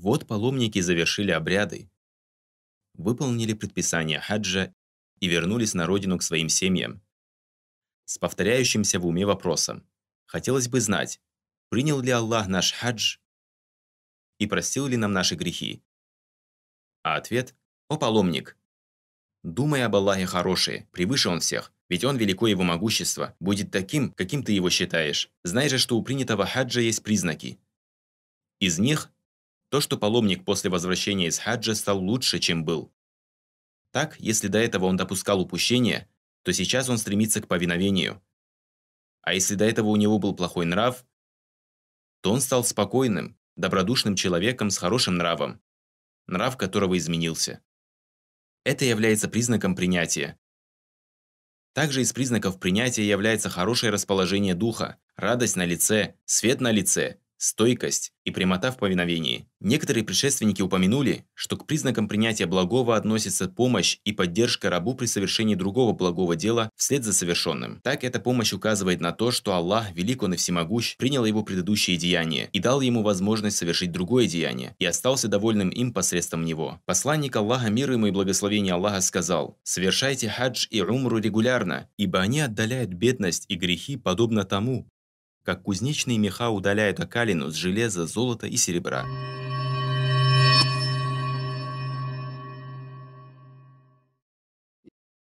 Вот паломники завершили обряды, выполнили предписание хаджа и вернулись на родину к своим семьям. С повторяющимся в уме вопросом. Хотелось бы знать, принял ли Аллах наш хадж и простил ли нам наши грехи? А ответ – «О паломник! Думай об Аллахе хорошее, превыше Он всех, ведь Он великое Его могущество, будет таким, каким ты Его считаешь. Знай же, что у принятого хаджа есть признаки. Из них то, что паломник после возвращения из хаджа стал лучше, чем был. Так, если до этого он допускал упущения, то сейчас он стремится к повиновению. А если до этого у него был плохой нрав, то он стал спокойным, добродушным человеком с хорошим нравом, нрав которого изменился. Это является признаком принятия. Также из признаков принятия является хорошее расположение духа, радость на лице, свет на лице стойкость и прямота в повиновении. Некоторые предшественники упомянули, что к признакам принятия благого относится помощь и поддержка рабу при совершении другого благого дела вслед за совершенным. Так эта помощь указывает на то, что Аллах, велик он и всемогущ, принял его предыдущее деяние и дал ему возможность совершить другое деяние и остался довольным им посредством него. Посланник Аллаха, мир ему и благословение Аллаха, сказал «Совершайте хадж и умру регулярно, ибо они отдаляют бедность и грехи подобно тому, как кузнечные меха удаляют окалину с железа, золота и серебра.